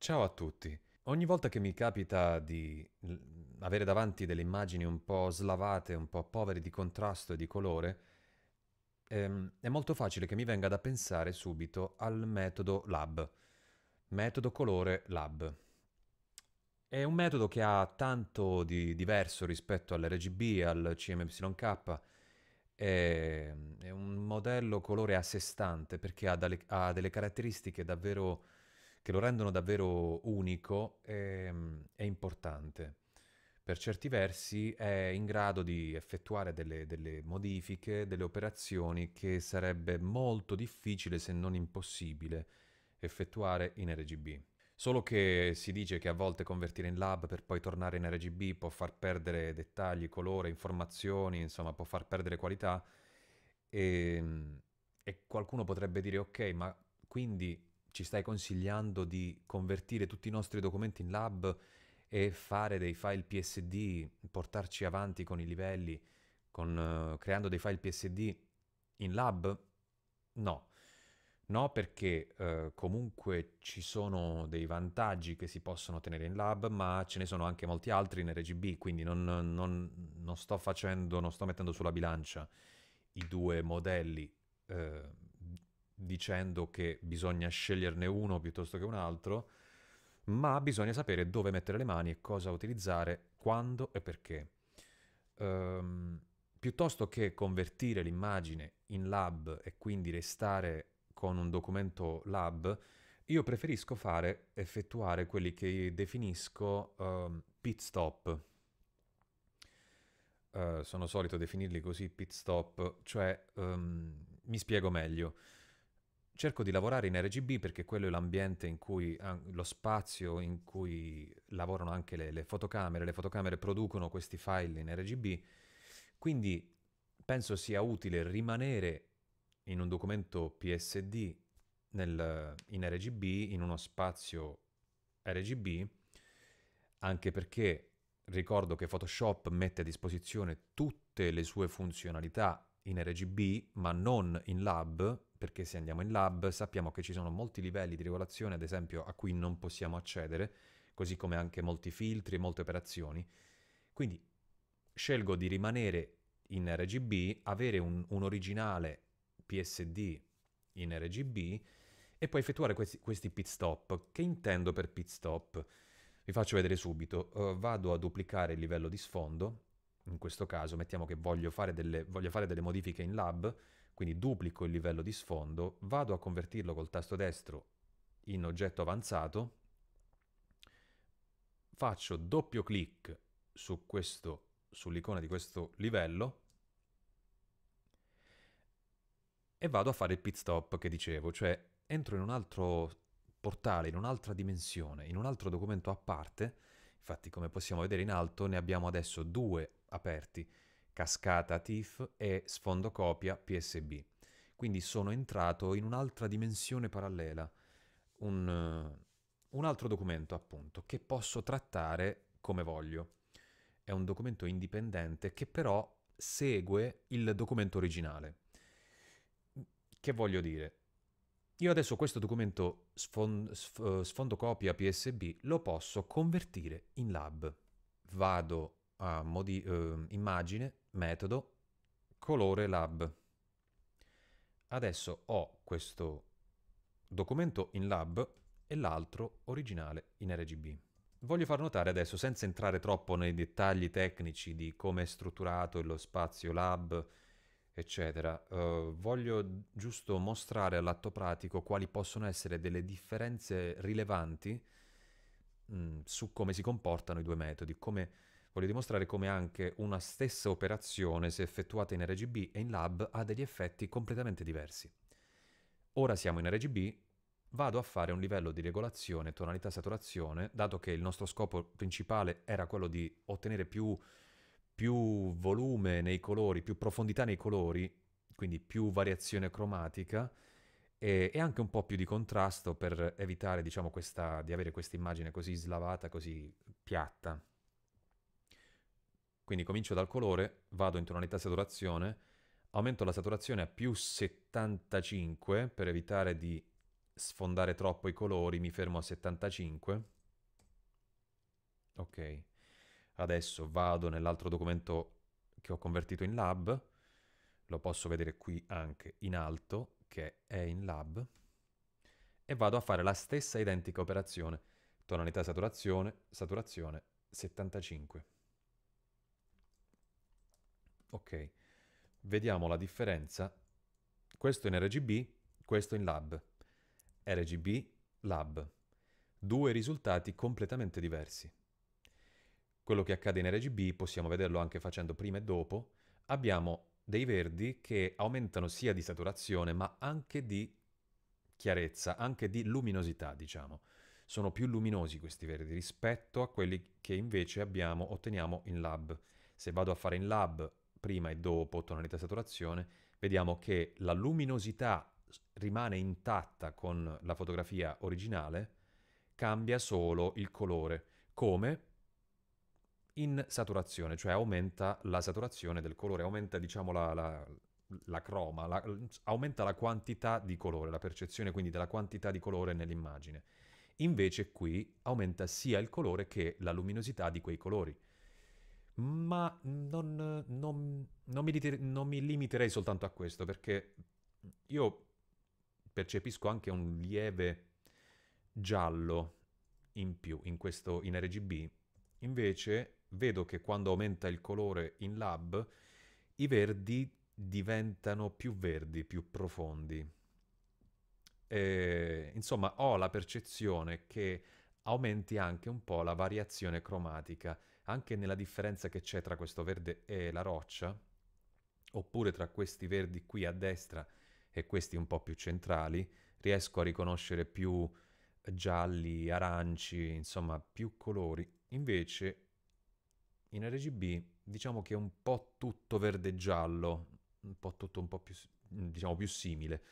Ciao a tutti. Ogni volta che mi capita di avere davanti delle immagini un po' slavate, un po' povere di contrasto e di colore, ehm, è molto facile che mi venga da pensare subito al metodo lab, metodo colore lab. È un metodo che ha tanto di diverso rispetto all'RGB, al CMYK, è, un modello colore a sé stante perché ha delle caratteristiche davvero che lo rendono davvero unico è, è mm, importante. Per certi versi è in grado di effettuare delle, delle modifiche, delle operazioni che sarebbe molto difficile, se non impossibile, effettuare in RGB. Solo che si dice che a volte convertire in lab per poi tornare in RGB può far perdere dettagli, colore, informazioni, insomma può far perdere qualità e, ehm, e qualcuno potrebbe dire ok ma quindi ci stai consigliando di convertire tutti i nostri documenti in lab e fare dei file PSD, portarci avanti con i livelli, con, uh, creando dei file PSD in lab? No. No, perché uh, comunque ci sono dei vantaggi che si possono ottenere in lab, ma ce ne sono anche molti altri in RGB, quindi non, non, non sto facendo, non sto mettendo sulla bilancia i due modelli uh, dicendo che bisogna sceglierne uno piuttosto che un altro, ma bisogna sapere dove mettere le mani e cosa utilizzare, quando e perché. Um, piuttosto che convertire l'immagine in lab e quindi restare con un documento lab, io preferisco fare, effettuare quelli che definisco um, pit stop. Uh, sono solito definirli così pit stop, cioè um, mi spiego meglio. Cerco di lavorare in RGB perché quello è l'ambiente in cui, lo spazio in cui lavorano anche le, le fotocamere, le fotocamere producono questi file in RGB, quindi penso sia utile rimanere in un documento PSD nel, in RGB, in uno spazio RGB, anche perché ricordo che Photoshop mette a disposizione tutte le sue funzionalità in RGB, ma non in lab, perché se andiamo in lab sappiamo che ci sono molti livelli di regolazione, ad esempio, a cui non possiamo accedere, così come anche molti filtri e molte operazioni. Quindi scelgo di rimanere in RGB, avere un, un originale PSD in RGB e poi effettuare questi, questi, pit stop. Che intendo per pit stop? Vi faccio vedere subito. Uh, vado a duplicare il livello di sfondo, in questo caso mettiamo che voglio fare delle, voglio fare delle modifiche in lab, quindi duplico il livello di sfondo, vado a convertirlo col tasto destro in oggetto avanzato, faccio doppio clic su questo, sull'icona di questo livello e vado a fare il pit stop che dicevo, cioè entro in un altro portale, in un'altra dimensione, in un altro documento a parte, infatti come possiamo vedere in alto ne abbiamo adesso due aperti, cascata TIFF e sfondo copia PSB. Quindi sono entrato in un'altra dimensione parallela, un, un altro documento appunto, che posso trattare come voglio. È un documento indipendente che però segue il documento originale. Che voglio dire? Io adesso questo documento sfond- sf- sfondocopia PSB lo posso convertire in lab. Vado a modi- eh, immagine, metodo colore lab. Adesso ho questo documento in lab e l'altro originale in RGB. Voglio far notare adesso, senza entrare troppo nei dettagli tecnici di come è strutturato lo spazio lab, eccetera, eh, voglio giusto mostrare all'atto pratico quali possono essere delle differenze rilevanti mh, mm, su come si comportano i due metodi, come Voglio dimostrare come anche una stessa operazione, se effettuata in RGB e in lab, ha degli effetti completamente diversi. Ora siamo in RGB, vado a fare un livello di regolazione tonalità saturazione, dato che il nostro scopo principale era quello di ottenere più, più volume nei colori, più profondità nei colori, quindi più variazione cromatica, e, anche un po' più di contrasto per evitare, diciamo, questa, di avere questa immagine così slavata, così piatta. Quindi comincio dal colore, vado in tonalità saturazione, aumento la saturazione a più 75 per evitare di sfondare troppo i colori, mi fermo a 75. Ok, adesso vado nell'altro documento che ho convertito in lab, lo posso vedere qui anche in alto, che è in lab, e vado a fare la stessa identica operazione, tonalità saturazione, saturazione 75. Ok, vediamo la differenza. Questo in RGB, questo in lab. RGB, lab. Due risultati completamente diversi. Quello che accade in RGB possiamo vederlo anche facendo prima e dopo. Abbiamo dei verdi che aumentano sia di saturazione ma anche di chiarezza, anche di luminosità, diciamo. Sono più luminosi questi verdi rispetto a quelli che invece abbiamo, otteniamo in lab. Se vado a fare in lab prima e dopo, tonalità e saturazione, vediamo che la luminosità rimane intatta con la fotografia originale, cambia solo il colore. Come? In saturazione, cioè aumenta la saturazione del colore, aumenta diciamo la, la, la croma, la, aumenta la quantità di colore, la percezione quindi della quantità di colore nell'immagine. Invece qui aumenta sia il colore che la luminosità di quei colori ma non, non, non, mi non, mi limiterei soltanto a questo, perché io percepisco anche un lieve giallo in più in questo in RGB. Invece vedo che quando aumenta il colore in lab, i verdi diventano più verdi, più profondi. E, insomma, ho la percezione che aumenti anche un po' la variazione cromatica anche nella differenza che c'è tra questo verde e la roccia, oppure tra questi verdi qui a destra e questi un po' più centrali, riesco a riconoscere più gialli, aranci, insomma più colori. Invece in RGB diciamo che è un po' tutto verde giallo, un po' tutto un po' più, diciamo, più simile.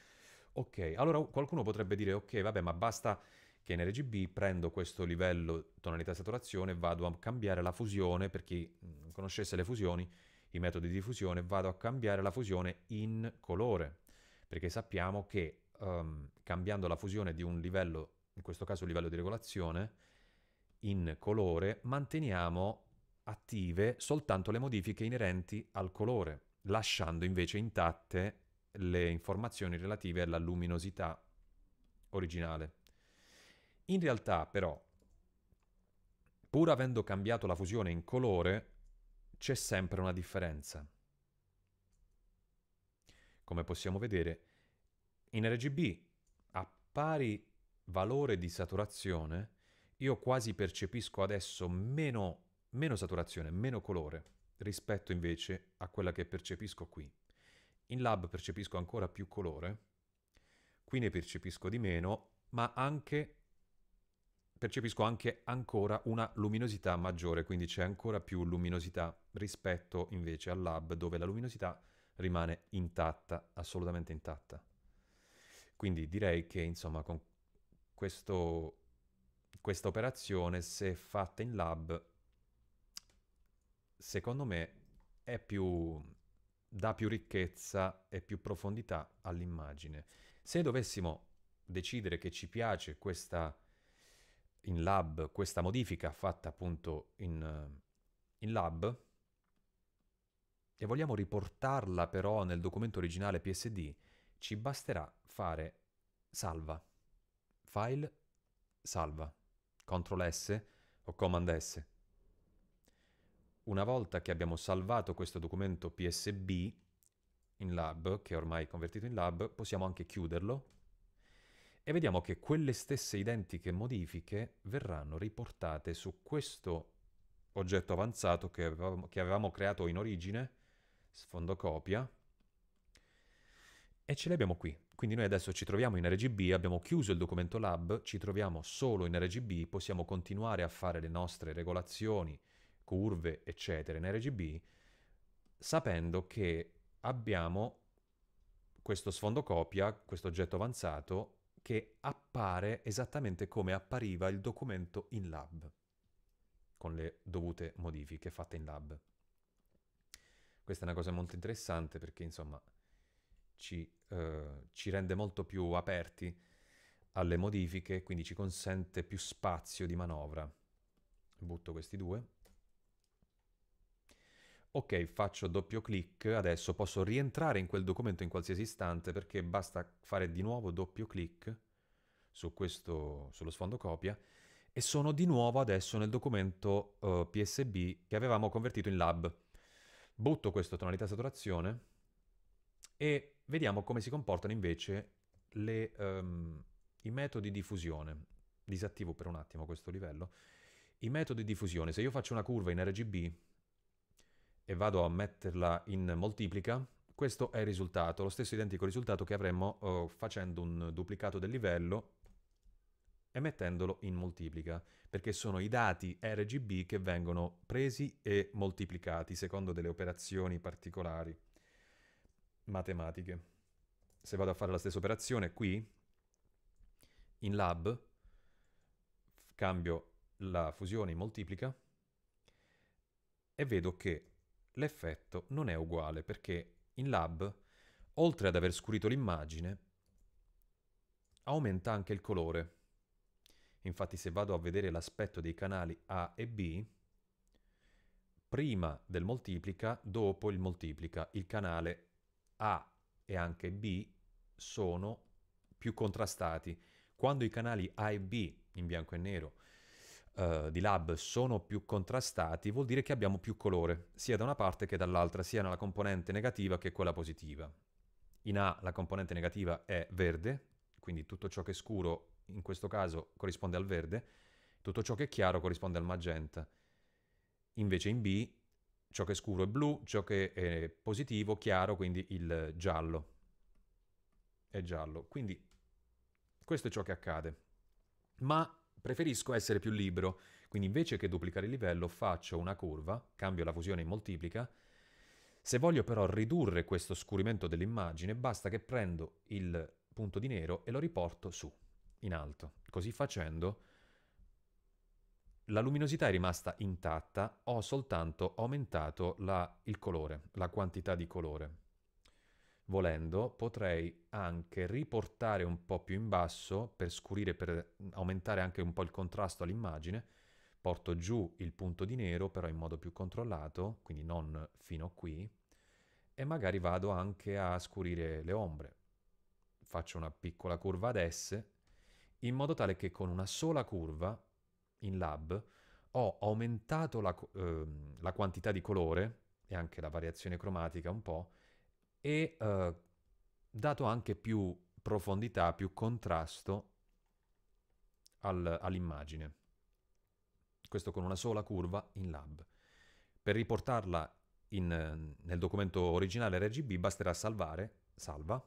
Ok, allora qualcuno potrebbe dire ok, vabbè, ma basta che in RGB prendo questo livello tonalità e saturazione vado a cambiare la fusione, per chi mm, conoscesse le fusioni, i metodi di fusione, vado a cambiare la fusione in colore, perché sappiamo che um, cambiando la fusione di un livello, in questo caso il livello di regolazione, in colore, manteniamo attive soltanto le modifiche inerenti al colore, lasciando invece intatte le informazioni relative alla luminosità originale. In realtà però, pur avendo cambiato la fusione in colore, c'è sempre una differenza. Come possiamo vedere, in RGB a pari valore di saturazione, io quasi percepisco adesso meno, meno saturazione, meno colore, rispetto invece a quella che percepisco qui. In lab percepisco ancora più colore, qui ne percepisco di meno, ma anche percepisco anche ancora una luminosità maggiore, quindi c'è ancora più luminosità rispetto invece al lab dove la luminosità rimane intatta, assolutamente intatta. Quindi direi che insomma con questo, questa operazione se fatta in lab secondo me è più, dà più ricchezza e più profondità all'immagine. Se dovessimo decidere che ci piace questa in lab questa modifica fatta appunto in, in lab e vogliamo riportarla però nel documento originale PSD, ci basterà fare salva, file, salva, CTRL S o COMMAND S. Una volta che abbiamo salvato questo documento PSB in lab, che è ormai convertito in lab, possiamo anche chiuderlo e vediamo che quelle stesse identiche modifiche verranno riportate su questo oggetto avanzato che avevamo, che avevamo creato in origine, sfondo copia, e ce le abbiamo qui. Quindi noi adesso ci troviamo in RGB, abbiamo chiuso il documento lab, ci troviamo solo in RGB, possiamo continuare a fare le nostre regolazioni, curve, eccetera, in RGB, sapendo che abbiamo questo sfondo copia, questo oggetto avanzato, che appare esattamente come appariva il documento in lab, con le dovute modifiche fatte in lab. Questa è una cosa molto interessante perché insomma ci, eh, ci rende molto più aperti alle modifiche, quindi ci consente più spazio di manovra. Butto questi due ok faccio doppio clic, adesso posso rientrare in quel documento in qualsiasi istante perché basta fare di nuovo doppio clic su questo, sullo sfondo copia e sono di nuovo adesso nel documento uh, eh, PSB che avevamo convertito in lab. Butto questo tonalità saturazione e vediamo come si comportano invece le, um, i metodi di fusione. Disattivo per un attimo questo livello. I metodi di fusione, se io faccio una curva in RGB e vado a metterla in moltiplica, questo è il risultato, lo stesso identico risultato che avremmo oh, facendo un duplicato del livello e mettendolo in moltiplica, perché sono i dati RGB che vengono presi e moltiplicati secondo delle operazioni particolari matematiche. Se vado a fare la stessa operazione qui, in lab, cambio la fusione in moltiplica e vedo che l'effetto non è uguale perché in lab, oltre ad aver scurito l'immagine, aumenta anche il colore. Infatti se vado a vedere l'aspetto dei canali A e B, prima del moltiplica, dopo il moltiplica, il canale A e anche B sono più contrastati. Quando i canali A e B in bianco e nero eh, di lab sono più contrastati, vuol dire che abbiamo più colore, sia da una parte che dall'altra, sia nella componente negativa che quella positiva. In A la componente negativa è verde, quindi tutto ciò che è scuro in questo caso corrisponde al verde, tutto ciò che è chiaro corrisponde al magenta. Invece in B ciò che è scuro è blu, ciò che è positivo, chiaro, quindi il giallo. È giallo. Quindi questo è ciò che accade. Ma Preferisco essere più libero, quindi invece che duplicare il livello faccio una curva, cambio la fusione in moltiplica. Se voglio però ridurre questo scurimento dell'immagine, basta che prendo il punto di nero e lo riporto su, in alto. Così facendo la luminosità è rimasta intatta, ho soltanto aumentato la, il colore, la quantità di colore. Volendo potrei anche riportare un po' più in basso per scurire, per aumentare anche un po' il contrasto all'immagine. Porto giù il punto di nero però in modo più controllato, quindi non fino qui. E magari vado anche a scurire le ombre. Faccio una piccola curva ad S in modo tale che con una sola curva in lab ho aumentato la, eh, la quantità di colore e anche la variazione cromatica un po' e eh, dato anche più profondità, più contrasto al, all'immagine. Questo con una sola curva in lab. Per riportarla in, nel documento originale RGB basterà salvare, salva,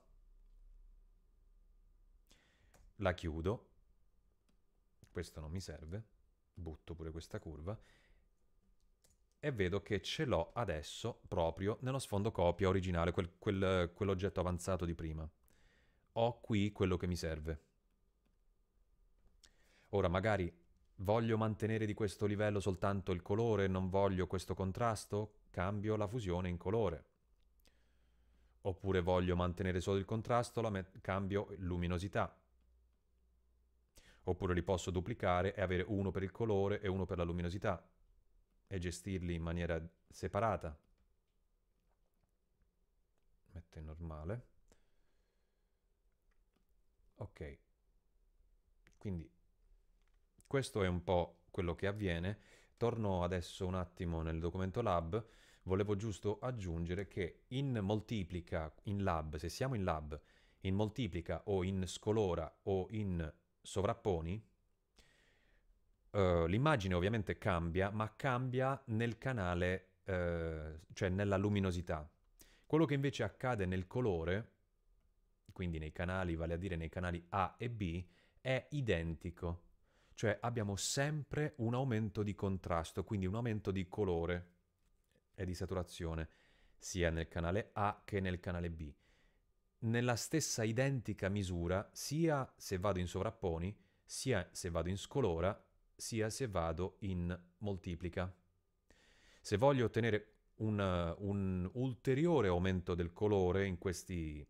la chiudo, questo non mi serve, butto pure questa curva, e vedo che ce l'ho adesso proprio nello sfondo copia originale, quel, quel, quell'oggetto avanzato di prima. Ho qui quello che mi serve. Ora magari voglio mantenere di questo livello soltanto il colore, non voglio questo contrasto, cambio la fusione in colore. Oppure voglio mantenere solo il contrasto, met- cambio luminosità. Oppure li posso duplicare e avere uno per il colore e uno per la luminosità e gestirli in maniera separata. Metto in normale. Ok. Quindi questo è un po' quello che avviene. Torno adesso un attimo nel documento lab. Volevo giusto aggiungere che in moltiplica, in lab, se siamo in lab, in moltiplica o in scolora o in sovrapponi, Ehm, l'immagine ovviamente cambia, ma cambia nel canale, uh, cioè nella luminosità. Quello che invece accade nel colore, quindi nei canali, vale a dire nei canali A e B, è identico. Cioè abbiamo sempre un aumento di contrasto, quindi un aumento di colore e di saturazione, sia nel canale A che nel canale B. Nella stessa identica misura, sia se vado in sovrapponi, sia se vado in scolora sia se vado in moltiplica. Se voglio ottenere un, un ulteriore aumento del colore in questi,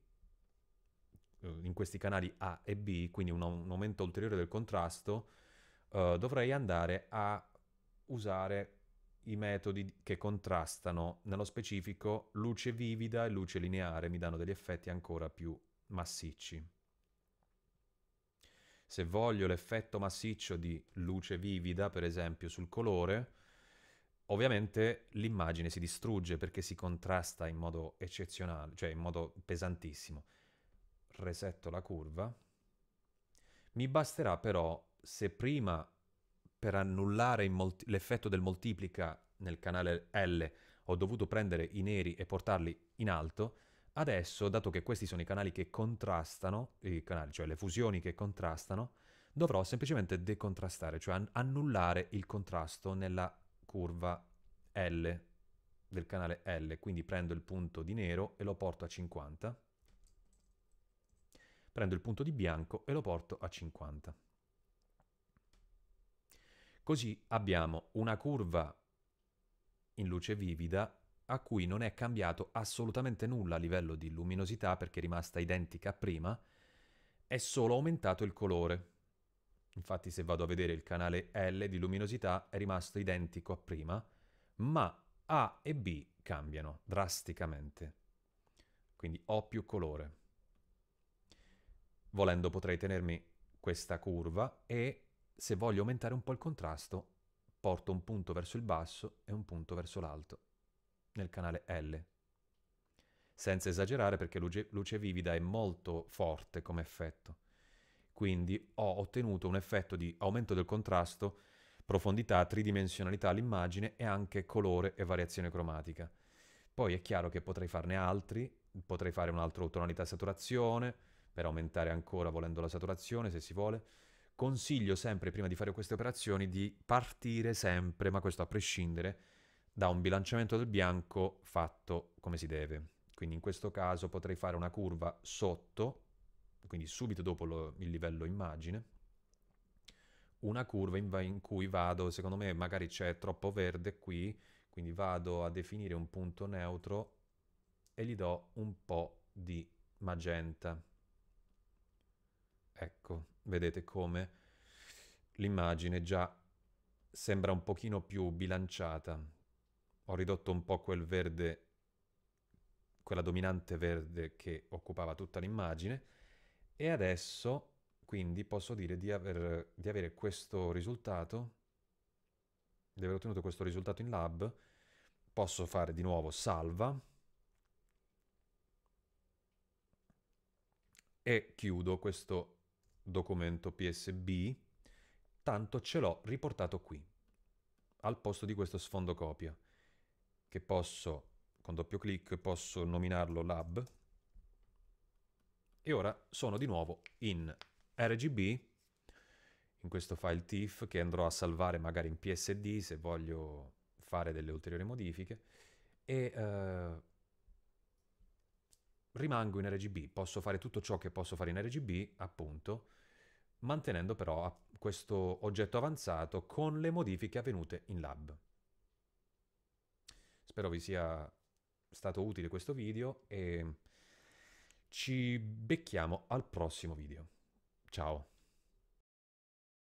in questi, canali A e B, quindi un, un aumento ulteriore del contrasto, uh, dovrei andare a usare i metodi che contrastano, nello specifico luce vivida e luce lineare, mi danno degli effetti ancora più massicci. Se voglio l'effetto massiccio di luce vivida, per esempio, sul colore, ovviamente l'immagine si distrugge perché si contrasta in modo eccezionale, cioè in modo pesantissimo. Resetto la curva. Mi basterà però, se prima per annullare molti- l'effetto del moltiplica nel canale L ho dovuto prendere i neri e portarli in alto, Adesso, dato che questi sono i canali che contrastano, i canali, cioè le fusioni che contrastano, dovrò semplicemente decontrastare, cioè annullare il contrasto nella curva L del canale L, quindi prendo il punto di nero e lo porto a 50, prendo il punto di bianco e lo porto a 50. Così abbiamo una curva in luce vivida a cui non è cambiato assolutamente nulla a livello di luminosità perché è rimasta identica a prima, è solo aumentato il colore. Infatti se vado a vedere il canale L di luminosità è rimasto identico a prima, ma A e B cambiano drasticamente. Quindi ho più colore. Volendo potrei tenermi questa curva e se voglio aumentare un po' il contrasto porto un punto verso il basso e un punto verso l'alto nel canale L. Senza esagerare perché luce, luce vivida è molto forte come effetto. Quindi ho ottenuto un effetto di aumento del contrasto, profondità, tridimensionalità all'immagine e anche colore e variazione cromatica. Poi è chiaro che potrei farne altri, potrei fare un altro tonalità saturazione per aumentare ancora volendo la saturazione se si vuole. Consiglio sempre prima di fare queste operazioni di partire sempre, ma questo a prescindere, da un bilanciamento del bianco fatto come si deve. Quindi in questo caso potrei fare una curva sotto, quindi subito dopo lo, il livello immagine, una curva in, in cui vado, secondo me magari c'è troppo verde qui, quindi vado a definire un punto neutro e gli do un po' di magenta. Ecco, vedete come l'immagine già sembra un pochino più bilanciata, ho ridotto un po' quel verde, quella dominante verde che occupava tutta l'immagine e adesso quindi posso dire di, aver, di avere questo risultato, di aver ottenuto questo risultato in lab, posso fare di nuovo salva e chiudo questo documento PSB, tanto ce l'ho riportato qui, al posto di questo sfondo copia che posso, con doppio clic, posso nominarlo lab e ora sono di nuovo in RGB, in questo file TIFF che andrò a salvare magari in PSD se voglio fare delle ulteriori modifiche e eh, rimango in RGB, posso fare tutto ciò che posso fare in RGB appunto mantenendo però questo oggetto avanzato con le modifiche avvenute in lab. Spero vi sia stato utile questo video e ci becchiamo al prossimo video. Ciao!